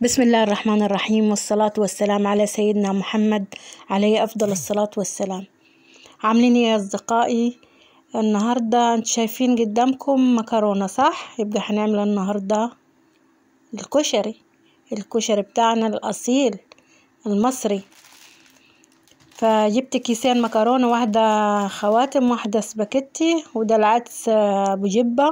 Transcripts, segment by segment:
بسم الله الرحمن الرحيم والصلاة والسلام على سيدنا محمد عليه أفضل الصلاة والسلام عاملين يا أصدقائي النهاردة انت شايفين قدامكم مكرونة صح يبقى هنعمل النهاردة الكشري الكشري بتاعنا الأصيل المصري فجبت كيسين مكرونة واحدة خواتم واحدة سباكيتي وده العدس بجبة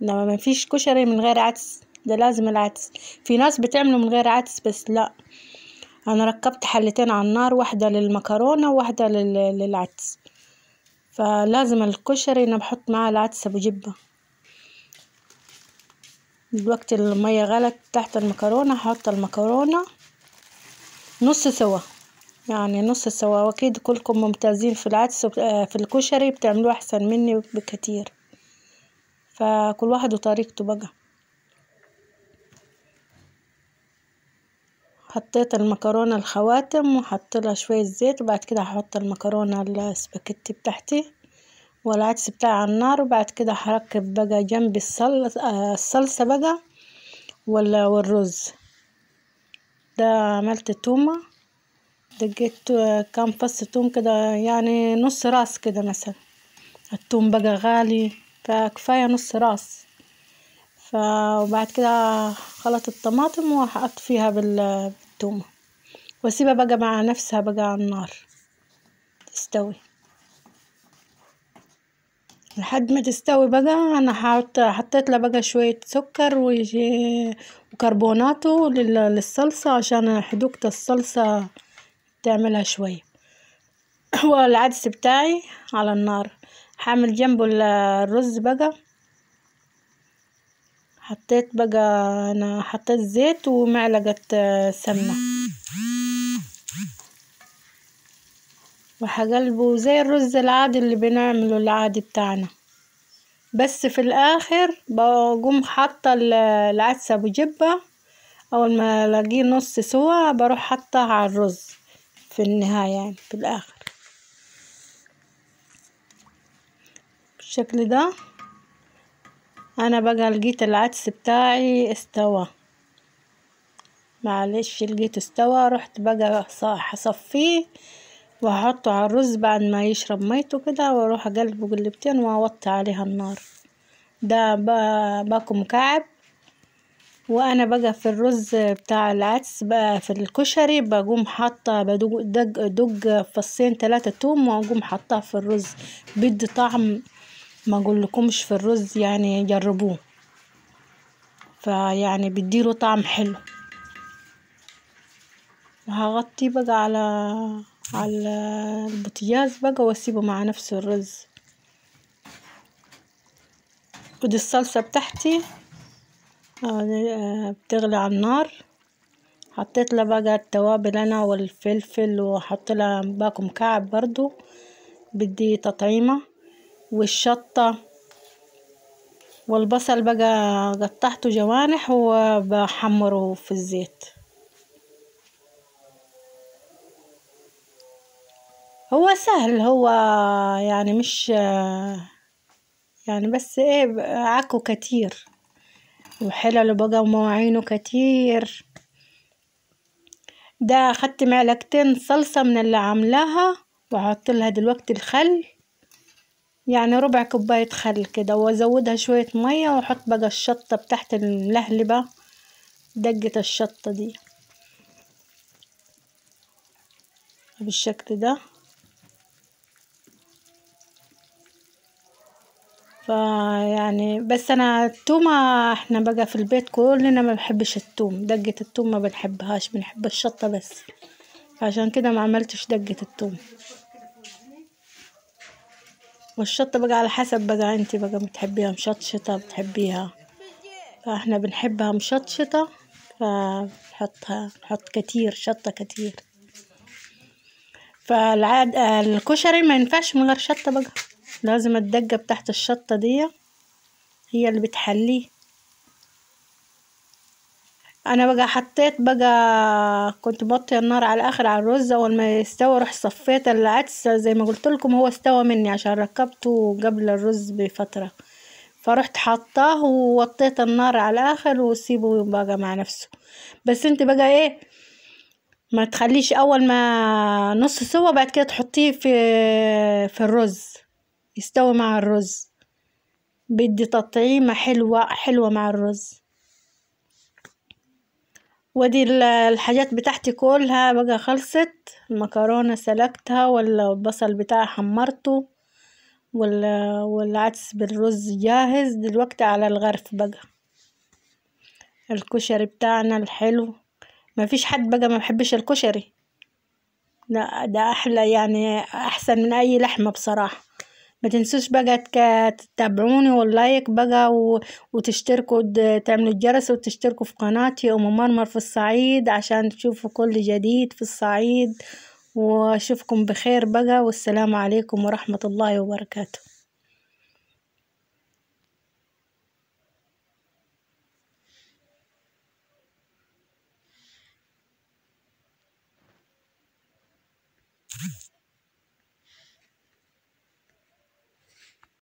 ما مفيش كشري من غير عدس ده لازم العدس في ناس بتعمله من غير عدس بس لا انا ركبت حلتين على النار واحدة للمكرونة واحده للعدس فلازم الكشري انا بحط معاه العدس ابو جبة دلوقتي المية غلت تحت المكرونة هحط المكرونة نص سوا يعني نص سوا واكيد كلكم ممتازين في العدس آه، في الكشري بتعملوه احسن مني بكتير فكل واحد وطريقته بقى حطيت المكرونة الخواتم وحط لها شوية زيت وبعد كده هحط المكرونة السباكيتي بتاعتي والعدس بتاعي على النار وبعد كده هركب بقى جنب الصلصة, الصلصة بقى ولا والرز ده عملت تومة دقيت كام فص توم كده يعني نص راس كده مثلا التوم بقى غالي فكفاية نص راس ف وبعد كده خلط الطماطم وهحط فيها بالتومة واسيبها بقى مع نفسها بقى على النار تستوي لحد ما تستوي بقى انا حط حطيت لها بقى شويه سكر وكربوناتو للصلصه عشان حدوقة الصلصه تعملها شويه هو العدس بتاعي على النار هعمل جنبه الرز بقى حطيت بقى انا حطيت زيت ومعلقة آه، سمنة وحقلبه زي الرز العادي اللي بنعمله العادي بتاعنا بس في الاخر بقوم حاطة العدسه بجبه اول ما الاقيه نص سوا بروح حطها على الرز في النهاية يعني في الاخر بالشكل ده انا بقى لقيت العدس بتاعي استوى معلش لقيت استوى رحت بقى هصفيه وهحطه على الرز بعد ما يشرب ميته كده واروح اقلبه قلبتين واوطي عليها النار ده باكو مكعب وانا بقى في الرز بتاع العدس بقى في الكشري بقوم حاطه بدق دق, فصين تلاتة توم واقوم حاطاه في الرز بيدي طعم ما لكمش في الرز يعني جربوه فيعني بيديله طعم حلو وهغطيه بقى على على البوتجاز بقى واسيبه مع نفسه الرز ودي الصلصة بتاعتي آه، بتغلي على النار حطيت لها بقى التوابل انا والفلفل وحط لها باكو مكعب برضو بدي تطعيمه والشطة والبصل بقى قطعته جوانح وبحمره في الزيت هو سهل هو يعني مش يعني بس ايه عكو كتير وحلله بقى ومواعينه كتير ده اخدت معلقتين صلصة من اللي عاملاها وحطلها دلوقتي الخل يعني ربع كوباية خل كده وازودها شوية مية واحط بقى الشطة بتاعت الملهلبة دقة الشطة دي بالشكل ده فيعني بس انا التومة احنا بقى في البيت كلنا ما بنحبش التوم دقة التوم ما بنحبهاش بنحب الشطة بس عشان كده ما عملتش دقة التوم والشطة بقى على حسب بقى انت بقى بتحبيها مشطشطة بتحبيها فاحنا بنحبها مشطشطة فنحطها نحط كتير شطة كتير فالعاد الكشري ما ينفعش من غير شطة بقى لازم الدقة بتاعت الشطة دي هي اللي بتحليه انا بقى حطيت بقى كنت بطي النار على الاخر على الرز اول ما يستوى رح صفيت العدس زي ما قلت لكم هو استوى مني عشان ركبته قبل الرز بفتره فرحت حطاه ووطيت النار على الاخر وسيبه بقى مع نفسه بس انت بقى ايه ما تخليش اول ما نص سوا بعد كده تحطيه في في الرز يستوي مع الرز بدي تطعيمه حلوه حلوه مع الرز ودي الحاجات بتاعتي كلها بقى خلصت المكرونة سلقتها والبصل بتاعي حمرته والعدس بالرز جاهز دلوقتي على الغرف بقى الكشري بتاعنا الحلو ما فيش حد بقى ما بحبش الكشري ده ده احلى يعني احسن من اي لحمه بصراحه ما تنسوش بقى تتابعوني واللايك بقى و... وتشتركوا تعملوا الجرس وتشتركوا في قناتي ام مرمر في الصعيد عشان تشوفوا كل جديد في الصعيد واشوفكم بخير بقى والسلام عليكم ورحمه الله وبركاته